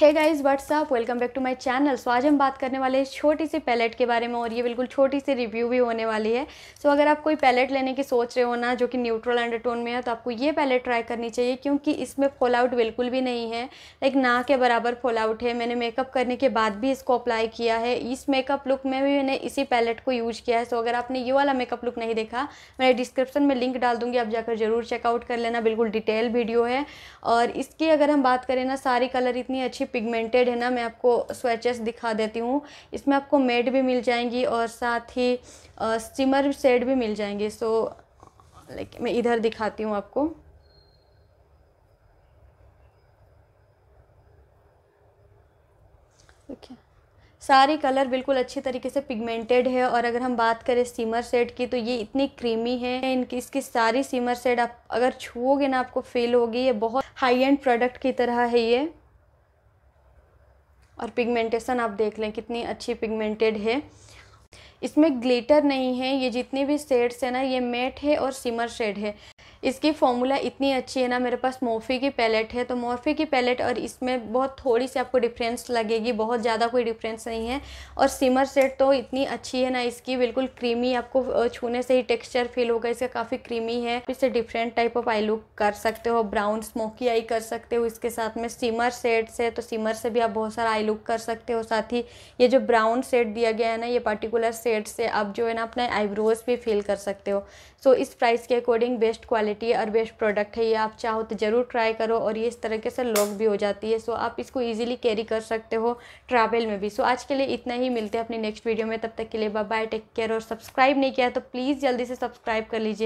hey guys what's up welcome back to my channel so आज हम बात करने वाले हैं छोटी सी पैलेट के बारे में और ये बिल्कुल छोटी सी रिव्यू भी होने वाली है सो so, अगर आप कोई पैलेट लेने की सोच रहे हो ना जो कि न्यूट्रल अंडरटोन में है तो आपको ये पैलेट ट्राई करनी चाहिए क्योंकि इसमें फॉल आउट बिल्कुल भी नहीं है लाइक ना के बराबर फॉल आउट है मैंने मेकअप करने के बाद भी इसको अप्लाई किया है इस मेकअप लुक में भी मैंने इसी पैलेट को यूज किया है सो so, अगर आपने ये वाला मेकअप लुक नहीं देखा मैं डिस्क्रिप्शन में लिंक डाल दूँगी आप जाकर ज़रूर चेकआउट कर लेना बिल्कुल डिटेल वीडियो है और इसकी अगर हम बात करें ना सारी कलर इतनी अच्छी पिगमेंटेड है ना मैं आपको स्वेचेस दिखा देती हूँ इसमें आपको मेड भी मिल जाएंगी और साथ ही स्टीमर सेट भी मिल जाएंगे सो लाइक मैं इधर दिखाती हूँ आपको देखिए सारे कलर बिल्कुल अच्छी तरीके से पिगमेंटेड है और अगर हम बात करें सीमर सेट की तो ये इतनी क्रीमी है इनकी इसकी सारी सीमर सेट आप अगर छुओगे ना आपको फील होगी ये बहुत हाई एंड प्रोडक्ट की तरह है ये और पिगमेंटेशन आप देख लें कितनी अच्छी पिगमेंटेड है इसमें ग्लिटर नहीं है ये जितने भी शेड्स है ना ये मेट है और सिमर शेड है इसकी फॉर्मूला इतनी अच्छी है ना मेरे पास मोफी की पैलेट है तो मोफी की पैलेट और इसमें बहुत थोड़ी सी आपको डिफरेंस लगेगी बहुत ज़्यादा कोई डिफरेंस नहीं है और सिमर सेट तो इतनी अच्छी है ना इसकी बिल्कुल क्रीमी आपको छूने से ही टेक्स्चर फील होगा इसका काफ़ी क्रीमी है इससे different type of eye look कर सकते हो ब्राउन स्मोकी आई कर सकते हो इसके साथ में सिमर सेट से तो सिमर से भी आप बहुत सारा आई लुक कर सकते हो साथ ही ये जो ब्राउन सेट दिया गया है ना ये पर्टिकुलर सेट से आप जो है ना अपने आईब्रोज भी फील कर सकते हो सो इस प्राइस के अकॉर्डिंग बेस्ट क्वालिटी क्वालिटी और बेस्ट प्रोडक्ट है ये आप चाहो तो ज़रूर ट्राई करो और ये इस तरीके से लॉक भी हो जाती है सो आप इसको इजीली कैरी कर सकते हो ट्रैवल में भी सो आज के लिए इतना ही मिलते हैं अपने नेक्स्ट वीडियो में तब तक के लिए बाय टेक केयर और सब्सक्राइब नहीं किया तो प्लीज़ जल्दी से सब्सक्राइब कर लीजिए